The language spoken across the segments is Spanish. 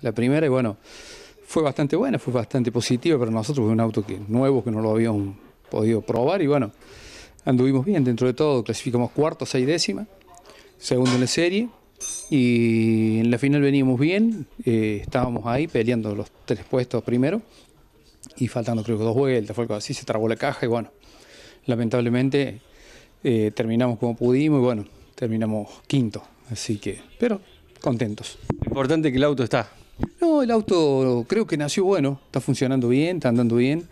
la, primera y bueno, fue bastante buena, fue bastante positiva para nosotros, fue un auto nuevo que no lo habíamos podido probar y bueno, anduvimos bien dentro de todo, clasificamos cuarto, seis décimas, segundo en la serie y en la final veníamos bien, eh, estábamos ahí peleando los tres puestos primero y faltando creo que dos vueltas, fue algo así, se trabó la caja y bueno, lamentablemente eh, terminamos como pudimos y bueno, terminamos quinto, así que, pero contentos. importante que el auto está. No, el auto creo que nació bueno, está funcionando bien, está andando bien.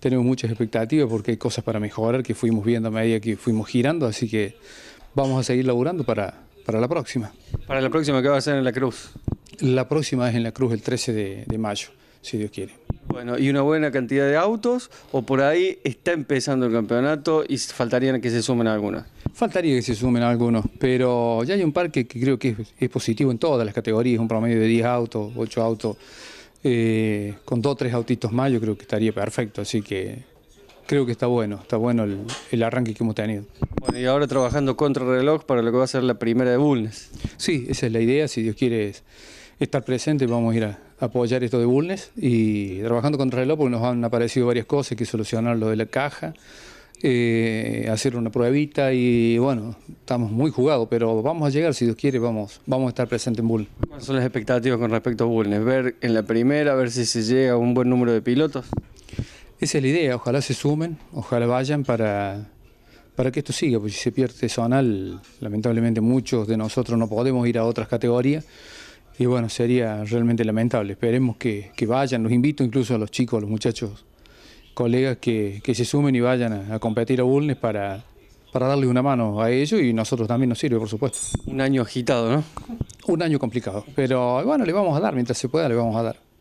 Tenemos muchas expectativas porque hay cosas para mejorar que fuimos viendo a medida que fuimos girando, así que vamos a seguir laburando para, para la próxima. ¿Para la próxima qué va a ser en La Cruz? La próxima es en La Cruz el 13 de, mayo, si Dios quiere. Bueno, y una buena cantidad de autos, o por ahí está empezando el campeonato y faltarían que se sumen algunas. Faltaría que se sumen algunos, pero ya hay un parque que creo que es, positivo en todas las categorías, un promedio de 10 autos, 8 autos, eh, con 2 o 3 autitos más yo creo que estaría perfecto, así que creo que está bueno, está bueno el, arranque que hemos tenido. Bueno, y ahora trabajando contra reloj para lo que va a ser la primera de Bulnes. Sí, esa es la idea, si Dios quiere estar presente, vamos a ir a apoyar esto de Bulnes y trabajando contra reloj porque nos han aparecido varias cosas, que solucionar lo de la caja, eh, hacer una pruebita y bueno, estamos muy jugados, pero vamos a llegar, si Dios quiere, vamos, vamos a estar presentes en Bull. ¿Cuáles son las expectativas con respecto a Bull? ¿Ver en la primera, ver si se llega a un buen número de pilotos? Esa es la idea, ojalá se sumen, ojalá vayan para, para que esto siga, porque si se pierde zonal, lamentablemente muchos de nosotros no podemos ir a otras categorías. Y bueno, sería realmente lamentable. Esperemos que, que vayan, los invito incluso a los chicos, a los muchachos colegas que, se sumen y vayan a, competir a Bulnes para, para darle una mano a ellos y nosotros también nos sirve, por supuesto. Un año agitado, ¿no? Un año complicado, pero bueno, le vamos a dar, mientras se pueda le vamos a dar.